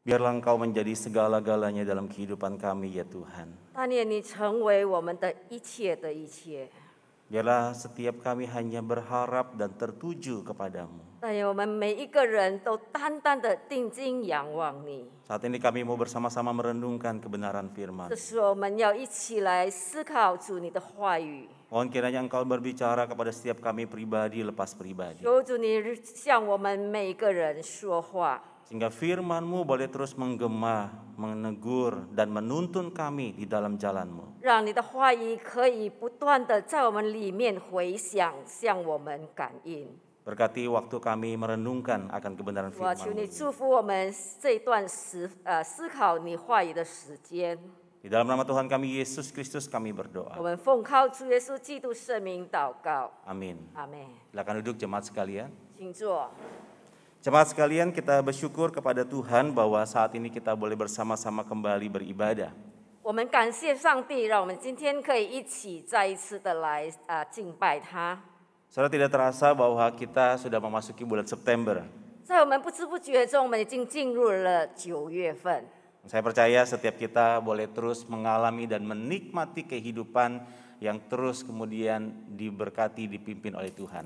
Biarlah Engkau menjadi segala-galanya dalam kehidupan kami ya Tuhan. Biarlah setiap kami hanya berharap dan tertuju kepadamu. Saat ini kami mau bersama-sama merenungkan kebenaran firman. Mohon kiranya engkau berbicara kepada setiap kami pribadi lepas pribadi. Sehingga firmanmu boleh terus menggema, menegur, dan menuntun kami di dalam jalanmu. Berkati waktu kami merenungkan akan kebenaran firman-Mu. Di dalam nama Tuhan kami Yesus Kristus kami berdoa. Amin. Amin. Silakan duduk jemaat sekalian. 请坐。Jemaat sekalian, kita bersyukur kepada Tuhan bahwa saat ini kita boleh bersama-sama kembali beribadah. Saudara tidak terasa bahwa kita sudah memasuki bulan September. 在我们不知不觉中，我们已经进入了九月份。Saya percaya setiap kita boleh terus mengalami dan menikmati kehidupan yang terus kemudian diberkati dipimpin oleh Tuhan.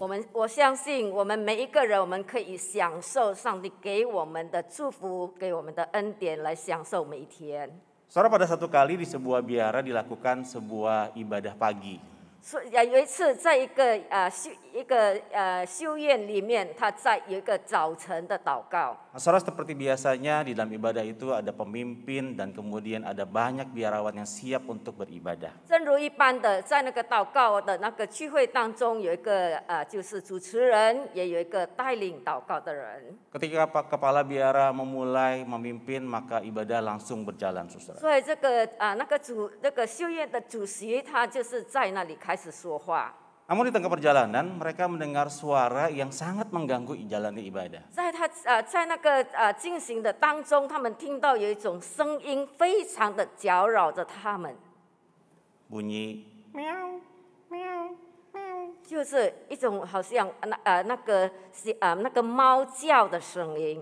Saudara pada satu kali di sebuah biara dilakukan sebuah ibadah pagi. 所以有一次，在一个呃修一个呃修院里面，他在有一个早晨的祷告。Saudara seperti biasanya di dalam ibadah itu ada pemimpin dan kemudian ada banyak biarawan yang siap untuk beribadah. 正如一般的，在那个祷告的那个聚会当中，有一个呃就是主持人，也有一个带领祷告的人。Ketika kepala biara memulai memimpin, maka ibadah langsung berjalan, saudara. 开始说话。Namun di tengah perjalanan mereka mendengar suara yang sangat mengganggu jalannya ibadah. 在他呃在那个呃进行的当中，他们听到有一种声音，非常的搅扰着他们，Bunyi meow meow 就是一种好像呃那呃那个是呃那个猫叫的声音。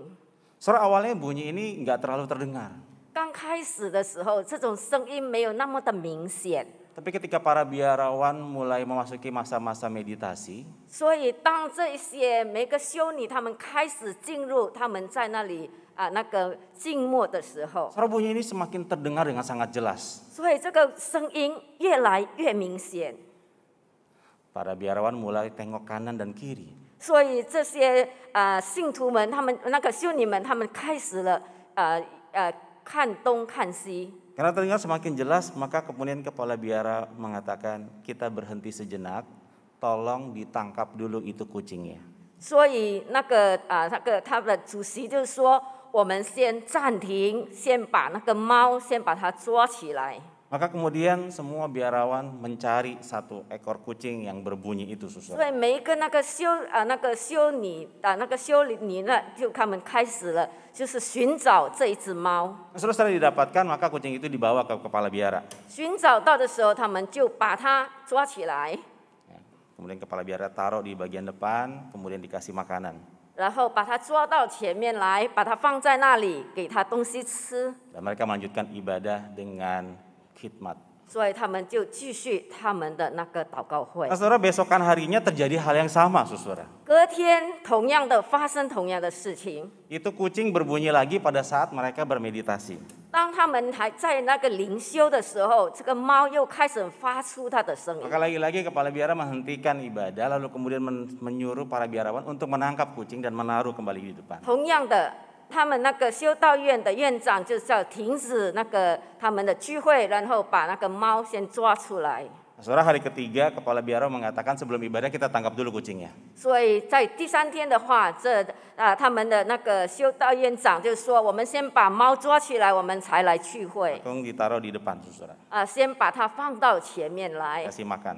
suara awalnya bunyi ini nggak terlalu terdengar. 刚开始的时候，这种声音没有那么的明显。tapi ketika para biarawan mulai memasuki masa-masa meditasi, 所以当这些每个修女他们开始进入他们在那里啊那个静默的时候，suara ini semakin terdengar dengan sangat jelas. Para biarawan mulai tengok kanan dan kiri. 所以这些啊信徒们，他们那个修女们，他们开始了啊啊看东看西。karena terdengar semakin jelas, maka kemudian kepala biara mengatakan, kita berhenti sejenak, tolong ditangkap dulu itu kucingnya. itu, kucingnya. Maka kemudian semua biarawan mencari satu ekor kucing yang berbunyi itu, suster. didapatkan, maka kucing itu dibawa ke kepala biara. Kemudian kepala biara taruh di bagian depan, kemudian dikasih makanan. 然后把它抓到前面来，把它放在那里，给它东西吃。Dan mereka melanjutkan ibadah dengan khidmat. Nah, saudara besokan harinya terjadi hal yang sama, saudara. Itu kucing berbunyi lagi pada saat mereka bermeditasi. Maka lagi-lagi kepala biara menghentikan ibadah, lalu kemudian menyuruh para biarawan untuk menangkap kucing dan menaruh kembali di depan. 他们那个修道院的院长就叫停止那个他们的聚会，然后把那个猫先抓出来。Surasah a r i ketiga, kepala biaro mengatakan sebelum ibadah kita tangkap dulu kucingnya。所以在第三天的话，这啊他们的那个修道院长就说，我们先把猫抓起来，我们才来聚会。Kauh ditaruh di depan, s u r a r a 啊，先把它放到前面来。kasih makan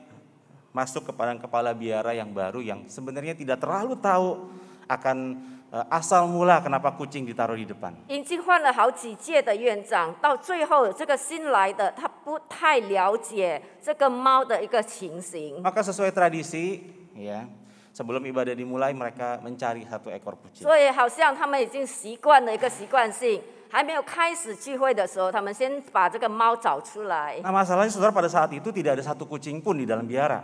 masuk kepada kepala biara yang baru yang sebenarnya tidak terlalu tahu akan eh, asal mula kenapa kucing ditaruh di depan. Maka sesuai tradisi, ya, sebelum ibadah dimulai mereka mencari satu ekor kucing. 所以好像他们已经习惯了一个习惯性。还没有开始聚会的时候，他们先把这个猫找出来。Nah masalahnya saudara pada saat itu tidak ada satu kucing pun di dalam biara.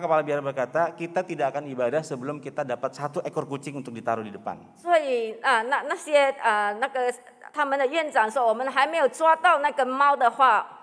kepala biara berkata, kita tidak akan ibadah sebelum kita dapat satu ekor kucing untuk ditaruh di depan.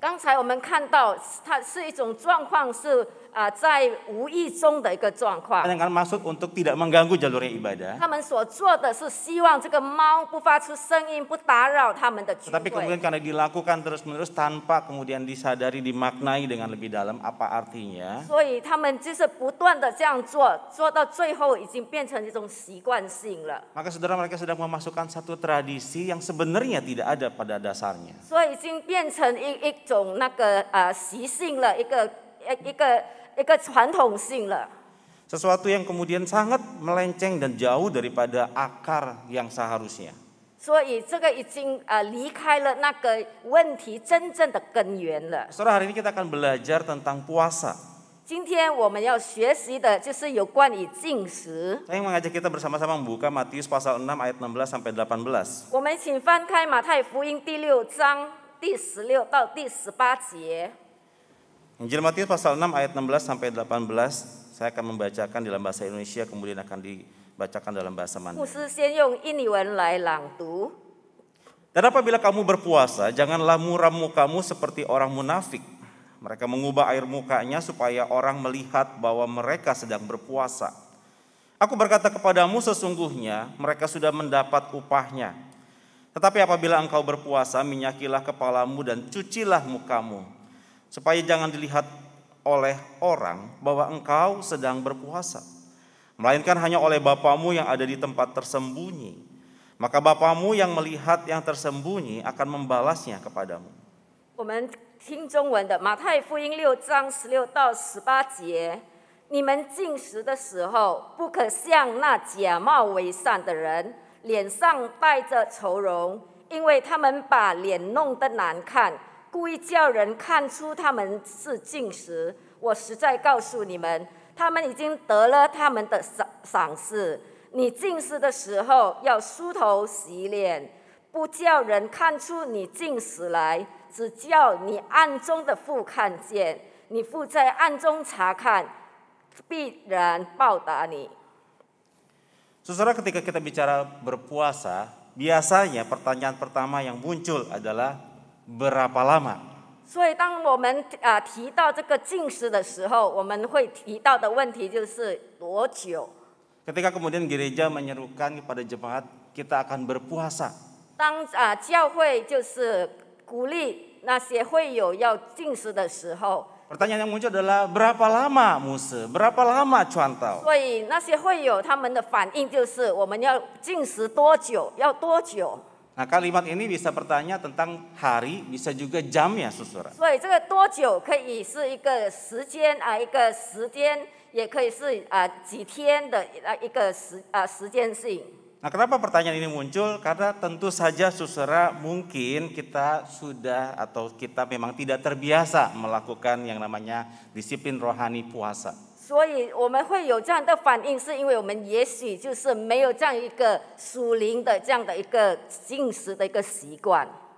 刚才我们看到，它是一种状况是啊，在无意中的一个状况。Dengan maksud untuk tidak mengganggu jalurnya ibadah。他们所做的是希望这个猫不发出声音，不打扰他们的聚会。Tapi kemudian karena dilakukan terus-menerus tanpa kemudian disadari dimaknai dengan lebih dalam apa artinya？所以他们就是不断的这样做，做到最后已经变成一种习惯性了。Maka saudara mereka sedang memasukkan satu tradisi yang sebenarnya tidak ada pada dasarnya。所以已经变成一一。种那个呃习性了，一个一一个一个传统性了。Sesuatu yang kemudian sangat melenceng dan jauh daripada akar yang seharusnya. 所以这个已经呃离开了那个问题真正的根源了。Saudara hari ini kita akan belajar tentang puasa. 今天我们要学习的就是有关于进食。Saya mengajak kita bersama-sama membuka Matius pasal 6 ayat 16 sampai 18. 我们请翻开马太福音第六章。第十六到第十八节。Injil Matius pasal 6 ayat 16 sampai 18 saya akan membacakan dalam bahasa Indonesia kemudian akan dibacakan dalam bahasa Mandarin. Dan apabila kamu berpuasa, janganlah muram mukamu seperti orang munafik. Mereka mengubah air mukanya supaya orang melihat bahwa mereka sedang berpuasa. Aku berkata kepadamu sesungguhnya mereka sudah mendapat upahnya. Tetapi apabila engkau berpuasa, minyakilah kepalamu dan cucilah mukamu, supaya jangan dilihat oleh orang bahwa engkau sedang berpuasa, melainkan hanya oleh Bapamu yang ada di tempat tersembunyi. Maka Bapamu yang melihat yang tersembunyi akan membalasnya kepadamu. 我们听中文的马太福音六章十六到十八节，你们进食的时候，不可像那假冒为善的人。脸上带着愁容，因为他们把脸弄得难看，故意叫人看出他们是近视。我实在告诉你们，他们已经得了他们的赏赏赐。你近视的时候要梳头洗脸，不叫人看出你近视来，只叫你暗中的父看见。你父在暗中查看，必然报答你。Saudara ketika kita bicara berpuasa, biasanya pertanyaan pertama yang muncul adalah berapa lama? ketika kemudian gereja menyerukan kepada jemaat kita akan berpuasa. berpuasa. Pertanyaan yang muncul adalah berapa lama Musa, Berapa lama Chuantao? 所以那些会友他们的反应就是我们要禁食多久？要多久？Nah kalimat ini bisa bertanya tentang hari, bisa juga jamnya susura. 所以这个多久可以是一个时间啊，一个时间，也可以是啊几天的啊一个时啊时间性。Nah, kenapa pertanyaan ini muncul? Karena tentu saja susera mungkin kita sudah atau kita memang tidak terbiasa melakukan yang namanya disiplin rohani puasa. 所以我们会有这样的反应，是因为我们也许就是没有这样一个属灵的这样的一个进食的一个习惯。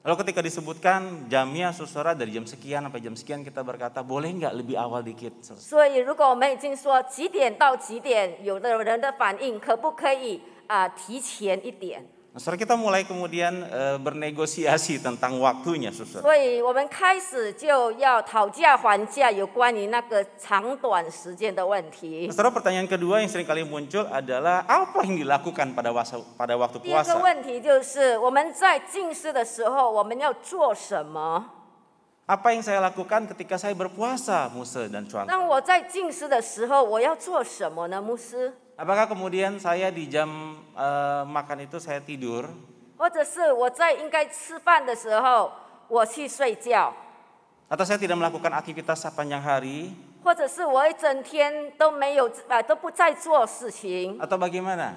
Lalu ketika disebutkan jamnya susora dari jam sekian sampai jam sekian kita berkata boleh nggak lebih awal dikit. 所以如果我们已经说几点到几点，有的人的反应可不可以啊、呃、提前一点？Nah, saudara kita mulai kemudian e, bernegosiasi tentang waktunya, saudara. pertanyaan kedua yang kali muncul adalah apa yang dilakukan pada wasa, pada waktu puasa? Apa yang saya lakukan ketika saya berpuasa, Musa dan Chuan? Apakah kemudian saya di jam uh, makan itu saya tidur? Atau saya tidak melakukan aktivitas sepanjang hari? Atau bagaimana?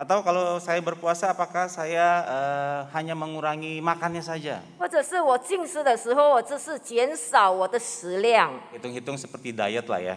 Atau kalau saya berpuasa apakah saya uh, hanya mengurangi makannya saja? Hitung-hitung seperti diet lah ya.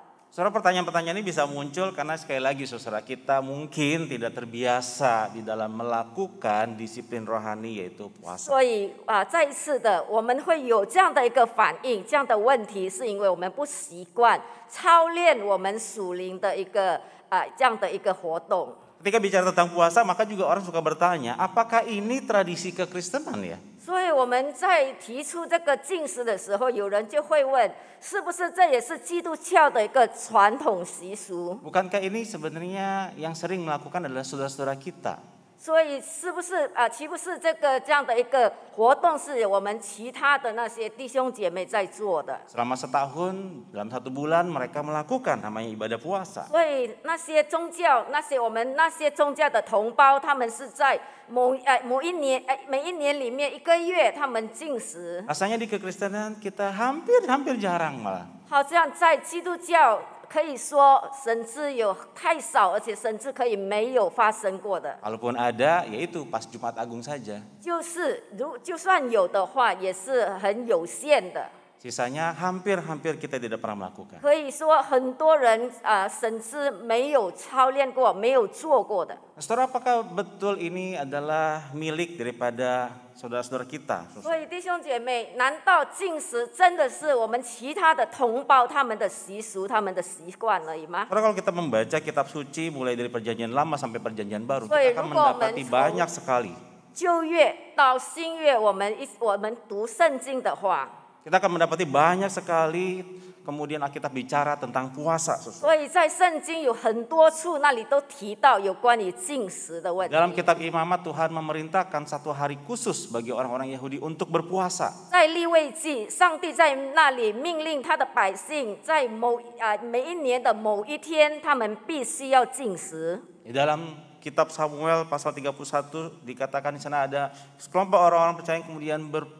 Saudara pertanyaan-pertanyaan ini bisa muncul karena sekali lagi saudara kita mungkin tidak terbiasa di dalam melakukan disiplin rohani yaitu puasa. ketika bicara tentang puasa, maka juga orang suka bertanya, apakah ini tradisi kekristenan ya? 所以我们在提出这个禁食的时候，有人就会问，是不是这也是基督教的一个传统习俗？Maka ini sebenarnya yang sering melakukan adalah saudara-saudara kita. 所以是不是啊？岂不是这个这样的一个活动是我们其他的那些弟兄姐妹在做的？Selama setahun dalam satu bulan mereka melakukan namanya ibadat puasa. j a 那些宗教那些我们那些宗教的同胞，他们是在某呃某一年呃每一年里面一个月他们进食。Asalnya di kekristenan kita hampir hampir jarang malah. 好像在基督教。可以说，甚至有太少，而且甚至可以没有发生过的。哪怕 a 就是，就算有的话，也是很有限的。Sisanya hampir-hampir kita tidak pernah melakukan. 可以说很多人啊，甚至没有操练过，没有做过的。Saudara, apakah betul ini adalah milik daripada saudara-saudara kita? 所以弟兄姐妹，难道进食真的是我们其他的同胞他们的习俗、他们的习惯而已吗？Saudara, kalau kita membaca kitab suci mulai dari perjanjian lama sampai perjanjian baru, kita akan mendapati banyak sekali. 旧约到新约，我们一我们读圣经的话。kita akan mendapati banyak sekali kemudian Alkitab bicara tentang puasa. Dalam kitab Imamat Tuhan memerintahkan satu hari khusus bagi orang-orang Yahudi untuk berpuasa. Di dalam kitab Samuel pasal 31 dikatakan di sana ada kelompok orang-orang percaya yang kemudian berpuasa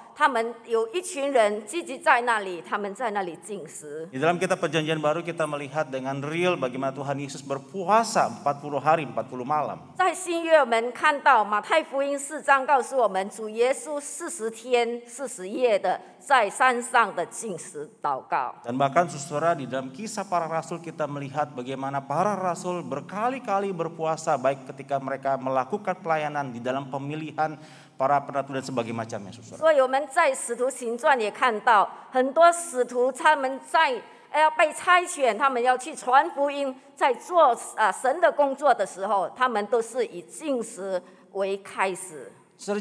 他们有一群人聚集在那里，他们在那里进食。Di dalam kitab Perjanjian Baru kita melihat dengan real bagaimana Tuhan Yesus berpuasa 40 hari 40 malam. 在新约我们看到马太福音四章告诉我们，主耶稣四十天四十夜的在山上的进食祷告。Dan bahkan saudara di dalam kisah para rasul kita melihat bagaimana para rasul berkali-kali berpuasa baik ketika mereka melakukan pelayanan di dalam pemilihan para penatu dan sebagainya macamnya,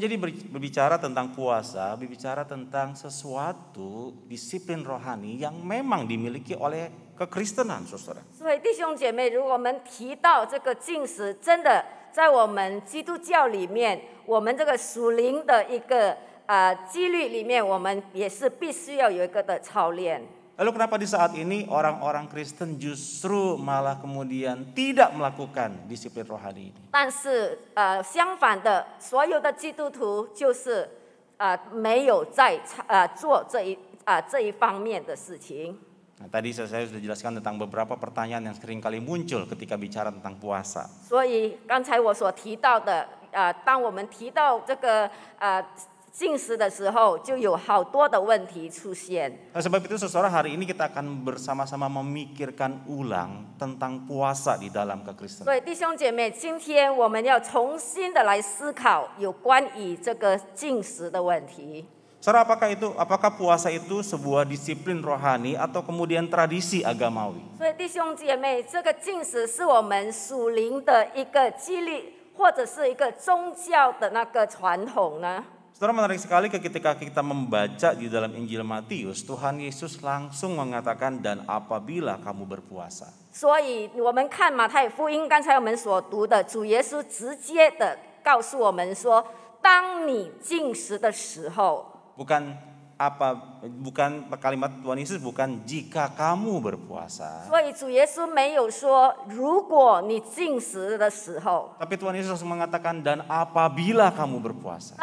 jadi berbicara tentang puasa, berbicara tentang sesuatu disiplin rohani yang memang dimiliki oleh kekristenan, saudara. 所以弟兄姐妹，如果我们提到这个进食，真的。在我们基督教里面，我们这个属灵的一个啊纪律里面，我们也是必须要有一个的操练。Lalu kenapa di saat ini orang-orang Kristen justru malah kemudian tidak melakukan disiplin rohani ini？但是，呃，相反的，所有的基督徒就是啊，没有在啊做这一啊这一方面的事情。Nah, tadi saya sudah jelaskan tentang beberapa pertanyaan yang sering kali muncul ketika bicara tentang puasa. 所以刚才我所提到的，呃，当我们提到这个呃进食的时候，就有好多的问题出现。Nah, sebab itu saudara hari ini kita akan bersama-sama memikirkan ulang tentang puasa di dalam kekristenan. Saudara, apakah itu apakah puasa itu sebuah disiplin rohani atau kemudian tradisi agamawi? Saudara menarik sekali ketika kita membaca di dalam Injil Matius, Tuhan Yesus langsung mengatakan dan apabila kamu berpuasa. 所以我们看马太福音，刚才我们所读的，主耶稣直接的告诉我们说，当你进食的时候。bukan apa bukan kalimat Tuhan Yesus bukan jika kamu berpuasa. Tapi Tuhan Yesus mengatakan dan apabila kamu berpuasa.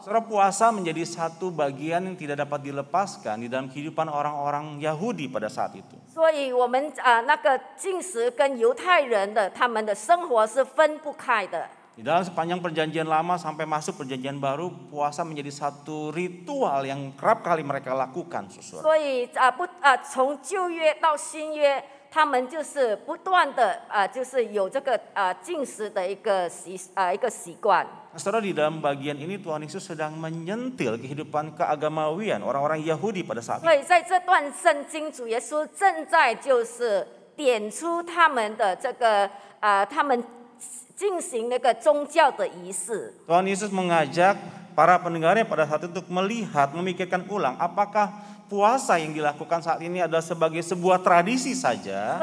Saudara puasa menjadi satu bagian yang tidak dapat dilepaskan di dalam kehidupan orang-orang Yahudi pada saat itu. 所以我们啊、呃，那个进食跟犹太人的他们的生活是分不开的。di dalam sepanjang perjanjian lama sampai masuk perjanjian baru, puasa menjadi satu ritual yang kerap kali mereka lakukan, Saudara, di dalam bagian ini Tuhan Yesus sedang menyentil kehidupan keagamawian orang-orang Yahudi pada saat itu. 所以在这段圣经，主耶稣正在就是点出他们的这个啊他们。Tuhan Yesus mengajak para pendengarnya pada saat itu untuk melihat, memikirkan ulang apakah puasa yang dilakukan saat ini adalah sebagai sebuah tradisi saja.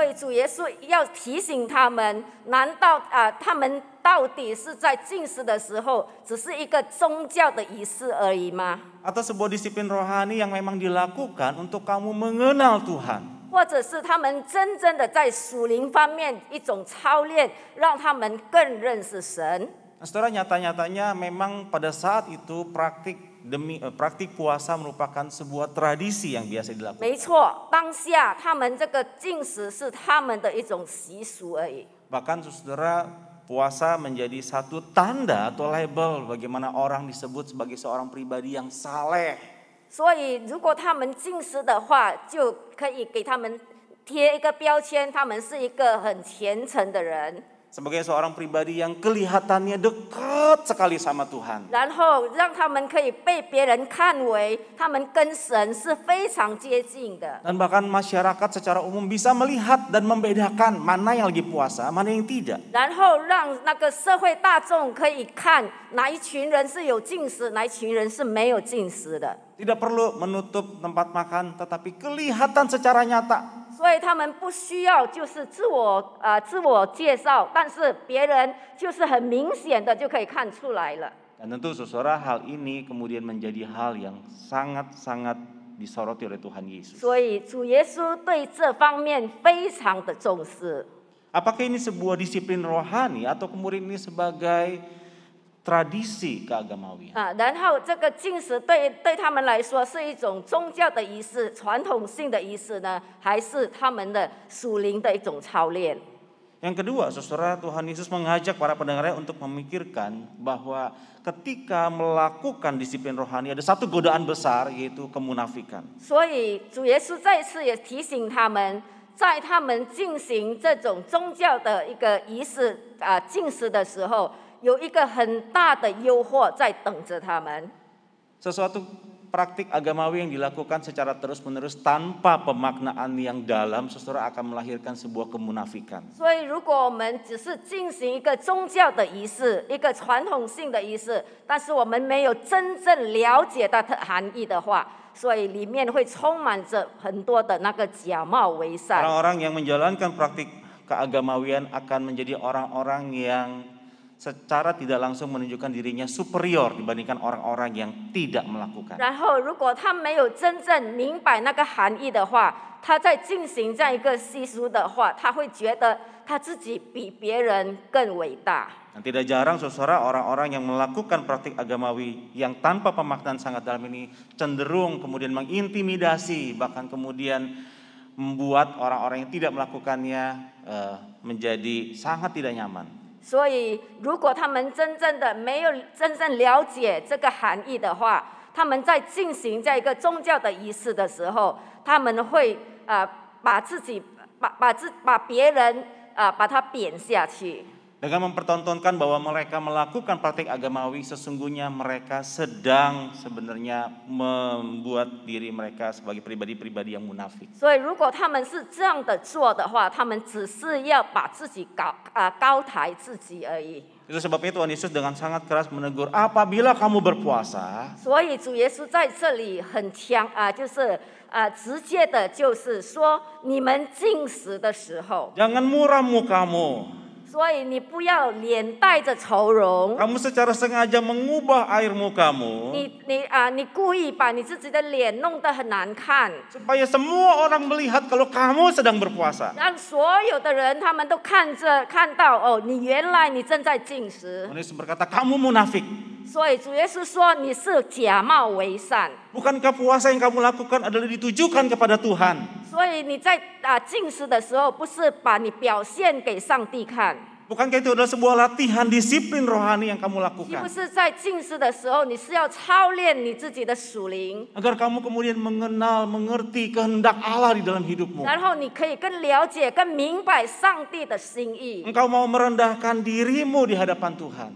Atau sebuah disiplin rohani yang memang dilakukan untuk kamu mengenal Tuhan. 或者是他们真正的在属灵方面一种操练让他们更认识神 saudara nyata-nyatanya memang pada saat itu praktik demi eh, praktik puasa merupakan sebuah tradisi yang biasa dilakukan. 没错，当下他们这个禁食是他们的一种习俗而已。Bahkan saudara puasa menjadi satu tanda atau label bagaimana orang disebut sebagai seorang pribadi yang saleh. 所以如果他们进食的话，就可以给他们贴一个标签，他们是一个很虔诚的人。sebagai seorang pribadi yang kelihatannya dekat sekali sama Tuhan. Dan bahkan masyarakat secara umum bisa melihat dan membedakan mana yang lagi puasa, mana yang tidak tidak perlu menutup tempat makan, tetapi kelihatan secara nyata. Dan tentu sesuara hal ini kemudian menjadi hal yang sangat-sangat disoroti oleh Tuhan Yesus. Apakah ini sebuah disiplin rohani atau kemudian ini sebagai tradisi keagamawian. yang kedua, saudara Tuhan Yesus mengajak para pendengarnya untuk memikirkan bahwa ketika melakukan disiplin rohani ada satu godaan besar yaitu kemunafikan. 所以主耶稣再次也提醒他们，在他们进行这种宗教的一个仪式啊进食的时候。有一个很大的诱惑在等着他们。Sesuatu praktik agamawi yang dilakukan secara terus-menerus tanpa pemaknaan yang dalam, saudara akan melahirkan sebuah kemunafikan. orang yang menjalankan praktik keagamawian akan menjadi orang-orang yang secara tidak langsung menunjukkan dirinya superior dibandingkan orang-orang yang tidak melakukan. 然后，如果他没有真正明白那个含义的话，他在进行这样一个习俗的话，他会觉得他自己比别人更伟大。Dan tidak jarang saudara orang-orang yang melakukan praktik agamawi yang tanpa pemaknaan sangat dalam ini cenderung kemudian mengintimidasi bahkan kemudian membuat orang-orang yang tidak melakukannya uh, menjadi sangat tidak nyaman. 所以，如果他们真正的没有真正了解这个含义的话，他们在进行这样一个宗教的仪式的时候，他们会啊，把自己把把自把别人啊，把他贬下去。dengan mempertontonkan bahwa mereka melakukan praktik agamawi sesungguhnya mereka sedang sebenarnya membuat diri mereka sebagai pribadi-pribadi yang munafik. itu sebabnya Tuhan Yesus dengan sangat keras menegur, apabila kamu berpuasa. Jangan muram mukamu kamu secara sengaja mengubah air mukamu. Supaya semua orang melihat kalau kamu sedang berpuasa. 让所有的人他们都看着看到哦，你原来你正在进食。Yesus berkata kamu munafik. 所以主耶稣说你是假冒为善。Bukankah puasa yang kamu lakukan adalah ditujukan kepada Tuhan? 所以你在啊进食的时候，不是把你表现给上帝看。Bukankah itu adalah sebuah latihan disiplin rohani yang kamu lakukan? 不是在进食的时候，你是要操练你自己的属灵。Agar kamu kemudian mengenal, mengerti kehendak Allah di dalam hidupmu. 然后你可以更了解、更明白上帝的心意。Engkau mau merendahkan dirimu di hadapan Tuhan.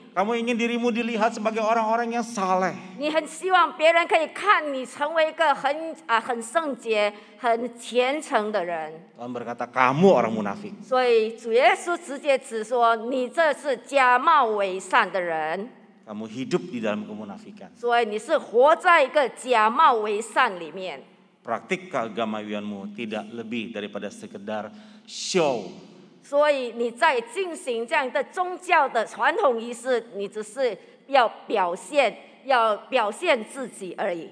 Kamu ingin dirimu dilihat sebagai orang-orang yang saleh. Tuhan berkata kamu orang munafik. Kamu hidup di dalam kemunafikan. Praktik keagamawianmu tidak lebih daripada sekedar show 所以你在进行这样的宗教的传统仪式，你只是要表现，要表现自己而已。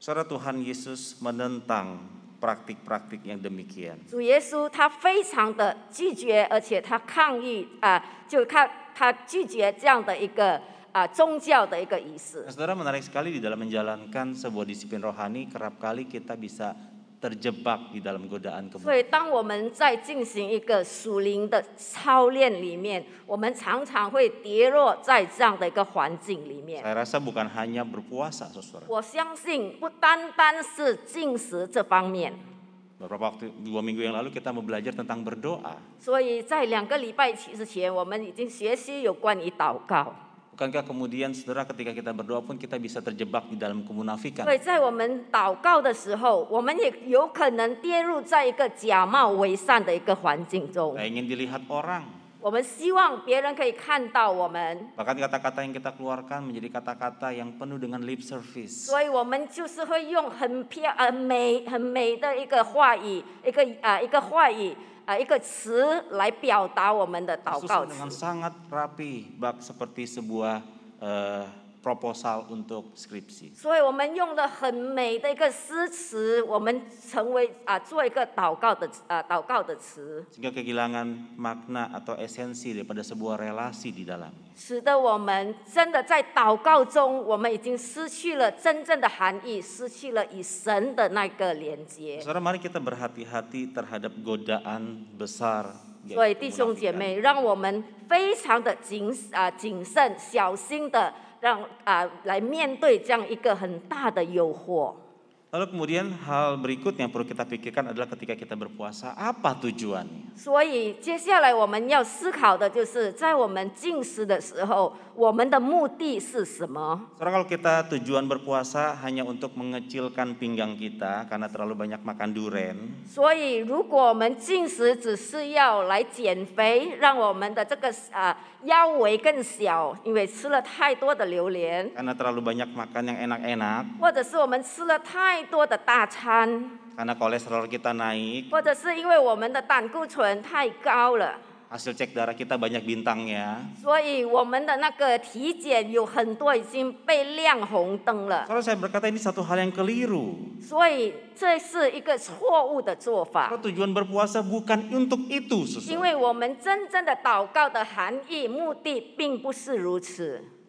Saudara Tuhan Yesus menentang praktik-praktik yang demikian。主耶稣他非常的拒绝，而且他抗议啊，就他他拒绝这样的一个啊宗教的一个仪式。Saudara menarik sekali di dalam menjalankan sebuah disiplin rohani, kerap kali kita bisa。terjebak di dalam godaan kebun. 所以，当我们在进行一个属灵的操练里面，我们常常会跌落在这样的一个环境里面。Saya rasa bukan hanya berpuasa, saudara. 我相信不单单是进食这方面。Beberapa waktu dua minggu yang lalu kita mau belajar tentang berdoa. Bukankah kemudian saudara ketika kita berdoa pun kita bisa terjebak di dalam kemunafikan? Saya ingin dilihat orang. Bahkan kata-kata yang kita keluarkan menjadi kata-kata yang penuh dengan lip service. Jadi dengan sangat rapi, bak seperti sebuah proposal untuk skripsi. 所以我们用了很美的一个诗词，我们成为啊做一个祷告的啊祷告的词。Sehingga kehilangan makna atau esensi daripada sebuah relasi di dalamnya. 使得我们真的在祷告中，我们已经失去了真正的含义，失去了与神的那个连接。Saudara, mari kita berhati-hati terhadap godaan besar 让啊，来面对这样一个很大的诱惑。Lalu kemudian hal berikut yang perlu kita pikirkan adalah ketika kita berpuasa, apa tujuannya? 所以接下来我们要思考的就是在我们进食的时候，我们的目的是什么？Soalnya kalau kita tujuan berpuasa hanya untuk mengecilkan pinggang kita karena terlalu banyak makan duren. Karena terlalu banyak makan yang enak-enak. 或者是我们吃了太 karena kolesterol kita naik，或者是因为我们的胆固醇太高了。hasil cek darah kita banyak bintangnya. Kalau saya berkata ini satu hal yang keliru. Kalau berpuasa bukan untuk itu, Suster.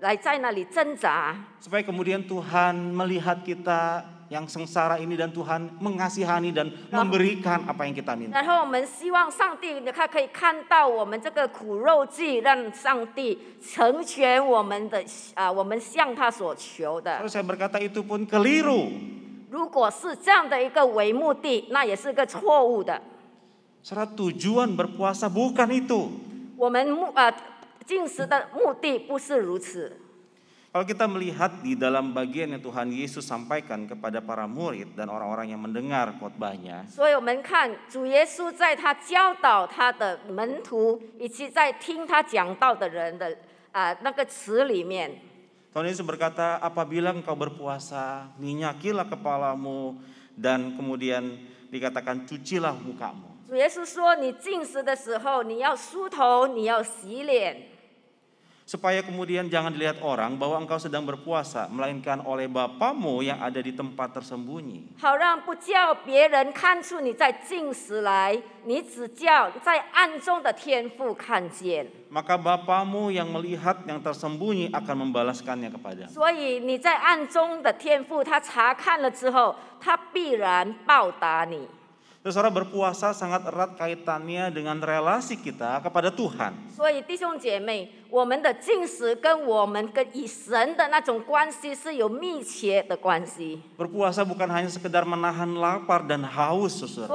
来在那里挣扎。Supaya kemudian Tuhan melihat kita yang sengsara ini dan Tuhan mengasihani dan memberikan apa yang kita minta. 然后我们希望上帝他可以看到我们这个苦肉计，让上帝成全我们的啊，我们向他所求的。Terus saya berkata itu pun keliru. tujuan berpuasa bukan itu. 进食的目的不是如此。Kalau kita melihat di dalam bagian yang Tuhan Yesus sampaikan kepada para murid dan orang-orang yang mendengar khotbahnya. Tuhan Yesus berkata, apabila engkau berpuasa, minyakilah kepalamu dan kemudian dikatakan cucilah mukamu. Tuhan Yesus berkata, berpuasa, kepalamu dan kemudian dikatakan cucilah mukamu supaya kemudian jangan dilihat orang bahwa engkau sedang berpuasa, melainkan oleh Bapamu yang ada di tempat tersembunyi. Maka Bapamu yang melihat yang tersembunyi akan membalaskannya kepada. Jadi, Saudara berpuasa sangat erat kaitannya dengan relasi kita kepada Tuhan. berpuasa bukan hanya sekedar menahan lapar dan haus, saudara.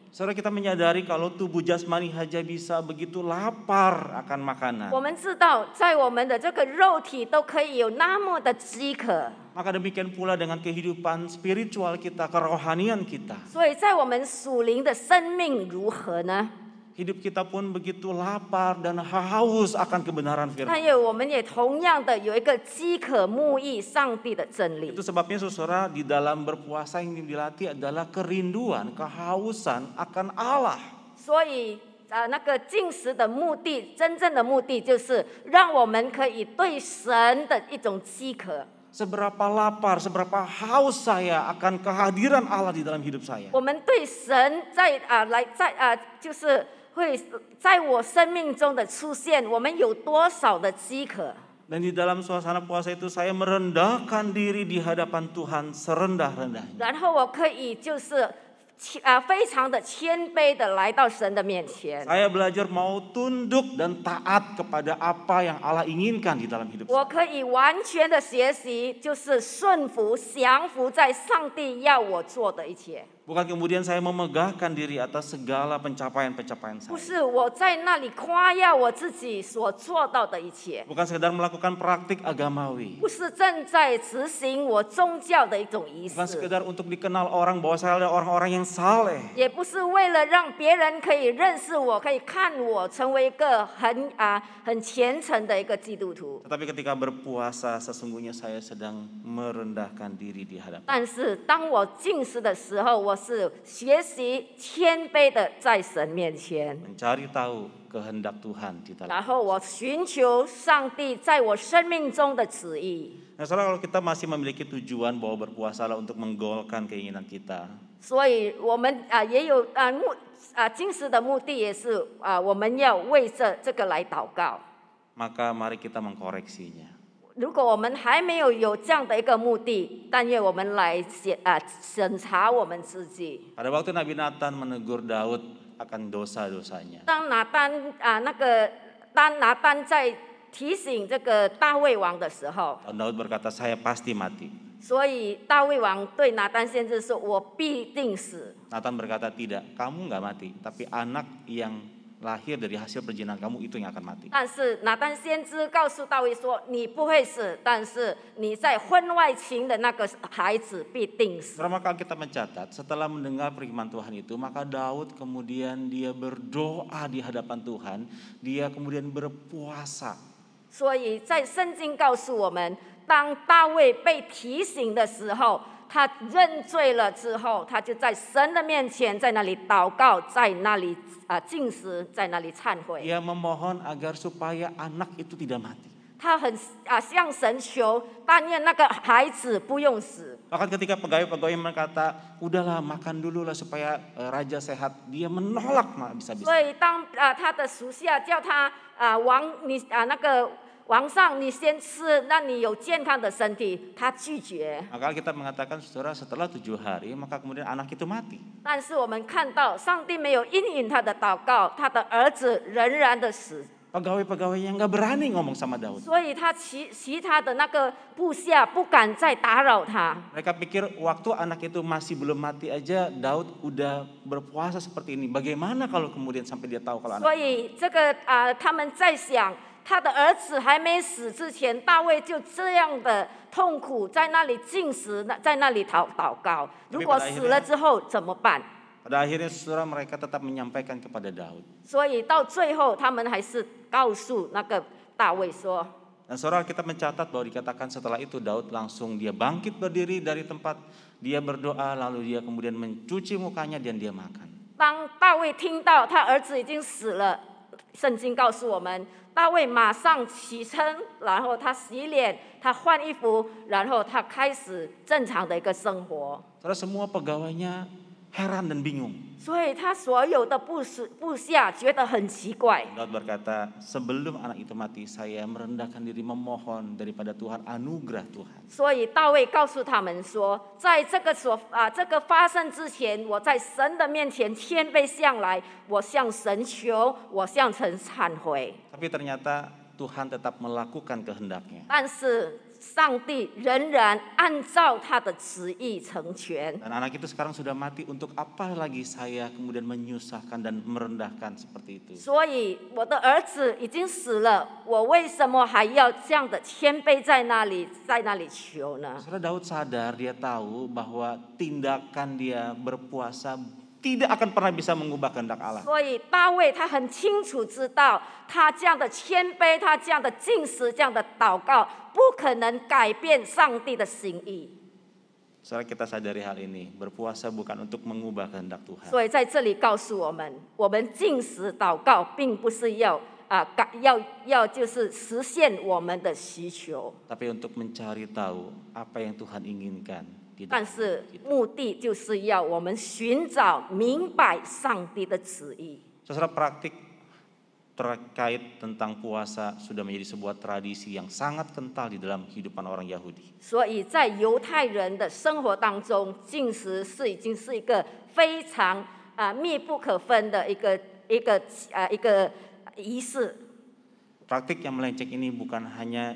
Saudara kita menyadari kalau tubuh jasmani saja bisa begitu lapar akan makanan. Maka demikian pula dengan kehidupan spiritual kita, kerohanian kita. Hidup kita pun begitu lapar dan haus akan kebenaran firman. Itu sebabnya saudara di dalam berpuasa yang dilatih adalah kerinduan, kehausan akan Allah. Jadi, 所以呃，那个进食的目的，真正的目的就是让我们可以对神的一种饥渴。seberapa lapar, seberapa haus saya akan kehadiran Allah di dalam hidup saya. 会在我生命中的出现，我们有多少的饥渴？Dan di dalam suasana puasa itu saya merendahkan diri di hadapan Tuhan serendah-rendahnya. 然后我可以就是啊，非常的谦卑的来到神的面前。Saya belajar mau tunduk dan taat kepada apa yang Allah inginkan di dalam hidup. 我可以完全的学习，就是顺服、降服在上帝要我做的一切。Bukan kemudian saya memegahkan diri atas segala pencapaian-pencapaian saya. Bukan sekedar melakukan praktik agamawi. Bukan sekedar untuk dikenal orang bahwa saya adalah orang-orang yang saleh. Tetapi ketika berpuasa sesungguhnya saya sedang merendahkan diri di hadapan. 是学习谦卑的在神面前。mencari tahu kehendak Tuhan di dalam. 然后我寻求上帝在我生命中的旨意。Nah, kalau kita masih memiliki tujuan bahwa berpuasalah untuk menggolkan keinginan kita. 所以我们啊也有啊目啊今时的目的也是啊我们要为这这个来祷告。Maka mari kita mengkoreksinya. 如果我们还没有有这样的一个目的，但愿我们来检啊审查我们自己。Pada waktu Nabi Nathan menegur Daud akan dosa dosanya 当拿单啊那个当拿单在提醒这个大卫王的时候 daud berkata saya pasti mati. Nathan berkata tidak, kamu nggak mati, tapi anak yang lahir dari hasil perjinahan kamu itu yang akan mati. 但是拿单先知告诉大卫说，你不会死，但是你在婚外情的那个孩子必定死。Berapa kali kita mencatat setelah mendengar firman Tuhan itu, maka Daud kemudian dia berdoa di hadapan Tuhan, dia kemudian berpuasa. 所以在圣经告诉我们，当大卫被提醒的时候。他认罪了之后，他就在神的面前，在那里祷告，在那里啊进食，在那里忏悔。Ia memohon agar supaya anak itu tidak mati. ketika pegawai-pegawai berkata, udahlah makan dulu lah supaya eh, raja sehat, dia menolak mak bisa-bisa. 所以当啊他的属下叫他啊王你啊那个。maka kita mengatakan saudara setelah tujuh hari, maka kemudian anak itu mati. pegawai yang nggak berani ngomong sama Daud. 所以他其其他的那个部下不敢再打扰他。Mereka pikir waktu anak itu masih belum mati aja Daud udah berpuasa seperti ini. Bagaimana kalau kemudian sampai dia tahu kalau anak? 所以这个啊、呃，他们在想。他的儿子还没死之前，大卫就这样的痛苦在那里进食，在那里祷祷告。如果死了之后怎么办？在 akhirnya s u r a mereka tetap menyampaikan kepada Daud。所以到最后，他们还是告诉那个大卫说。s u r a kita mencatat bahwa dikatakan setelah itu Daud langsung dia bangkit berdiri dari tempat dia berdoa, lalu dia kemudian mencuci mukanya dan dia makan。当大卫听到他儿子已经死了。圣经告诉我们，大卫马上起身，然后他洗脸，他换衣服，然后他开始正常的一个生活。heran dan bingung. 所以他所有的部属部下觉得很奇怪。Daud berkata, sebelum anak itu mati, saya merendahkan diri memohon daripada Tuhan anugerah Tuhan. Tapi ternyata Tuhan tetap melakukan kehendaknya. 但是上帝仍然按照他的旨意成全。Dan anak itu sekarang sudah mati untuk apa lagi saya kemudian menyusahkan dan merendahkan seperti itu. Saudara Daud sadar dia tahu bahwa tindakan dia berpuasa tidak akan pernah bisa mengubah kehendak Allah. 所以大卫他很清楚知道，他这样的谦卑，他这样的进食，这样的祷告，不可能改变上帝的心意。Setelah kita sadari hal ini, berpuasa bukan untuk mengubah kehendak Tuhan. 所以在这里告诉我们，我们进食祷告，并不是要啊改要要就是实现我们的需求，Tapi untuk mencari tahu apa yang Tuhan inginkan 但是目的就是要我们寻找明白上帝的旨意。secara praktik terkait tentang puasa sudah menjadi sebuah tradisi yang sangat kental di dalam kehidupan orang Yahudi。所以在犹太人的生活当中，进食是已经是一个非常啊密不可分的一个一个啊一个仪式。Praktik yang melenceng ini bukan hanya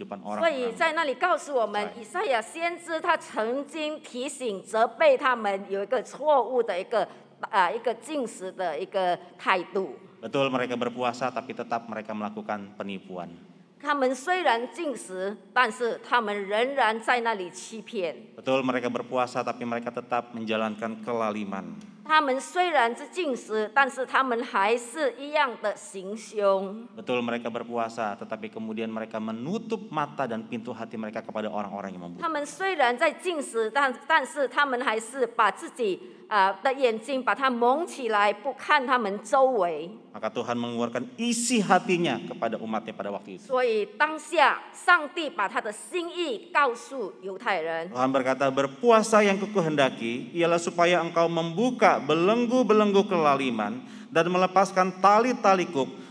所以在那里告诉我们，以赛亚先知他曾经提醒责备他们有一个错误的一个啊一个进食的一个态度。betul mereka berpuasa tapi tetap mereka melakukan penipuan. 他们虽然进食，但是他们仍然在那里欺骗。betul mereka berpuasa tapi mereka tetap menjalankan kelaliman. 他们虽然是进食，但是他们还是一样的行凶。betul mereka berpuasa, tetapi kemudian mereka menutup mata dan pintu hati mereka kepada orang-orang yang membuat. 他们虽然在进食，但但是他们还是把自己啊、呃、的眼睛把它蒙起来，不看他们周围。Maka Tuhan mengeluarkan isi hatinya kepada umatnya pada waktu itu. 所以当下，上帝把他的心意告诉犹太人。Tuhan berkata, berpuasa yang kukehendaki ialah supaya engkau membuka belenggu-belenggu kelaliman dan melepaskan tali-tali kuk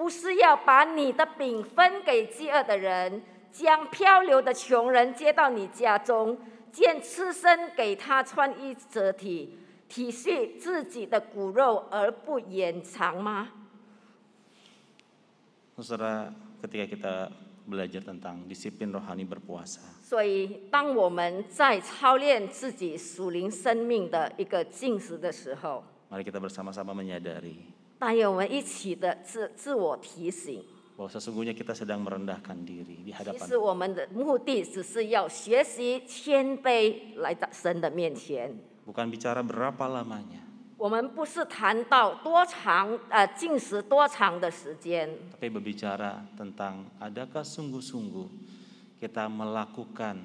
不是要把你的饼分给饥饿的人，将漂流的穷人接到你家中，见吃身给他穿衣遮体，体恤自己的骨肉而不掩藏吗 m a s i a r u a d k a t r a k e t i k a k i t a b e l a j a r t e n t a n g d i s i p l i n r o h a n i b e r p u a s a harus memperhatikan b a h w m a r i k i t a b e r s a m a s a m a m e n y a d a r i bahwa sesungguhnya kita sedang merendahkan diri di hadapan. Bukan bicara berapa lamanya. Tapi berbicara tentang adakah sungguh-sungguh kita melakukan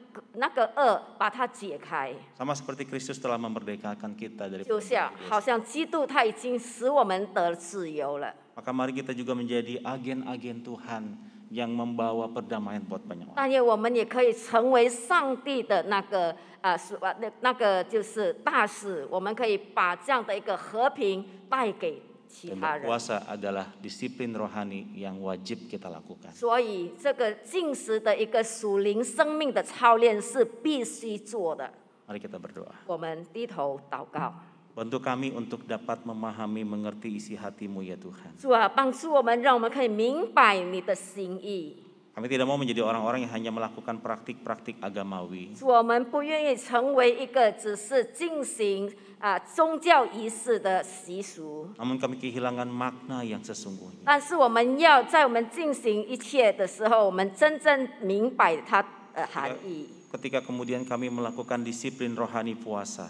那个恶把它解开，sama seperti Kristus telah memerdekakan kita dari dosa。就像好像基督他已经使我们得自由了。那么，让我们也也可以成为上帝的那个啊，是吧？那那个就是大使，我们可以把这样的一个和平带给。Berkuasa adalah disiplin rohani yang wajib kita lakukan. Mari kita berdoa. Bantu kami untuk dapat memahami, mengerti isi hatimu ya Tuhan. 主啊，帮助我们，让我们可以明白你的心意。kami tidak mau menjadi orang-orang yang hanya melakukan praktik-praktik agamawi. Namun kami kehilangan makna yang sesungguhnya ketika kemudian kami melakukan disiplin rohani puasa.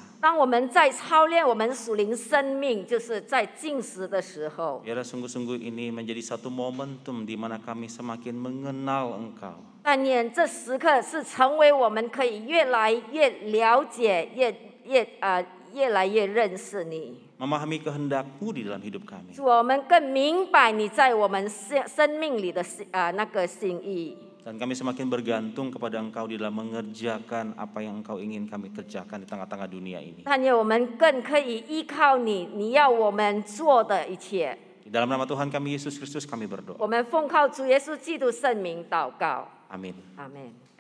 Biarlah sungguh-sungguh ini menjadi satu momentum di mana kami semakin mengenal Engkau. 但愿这时刻是成为我们可以越来越了解、越越啊、呃、越来越认识你。memahami kehendakmu di dalam hidup kami dan kami semakin bergantung kepada Engkau di dalam mengerjakan apa yang Engkau ingin kami kerjakan di tengah-tengah dunia ini. Di dalam nama Tuhan kami Yesus Kristus kami berdoa. Amin. Amin.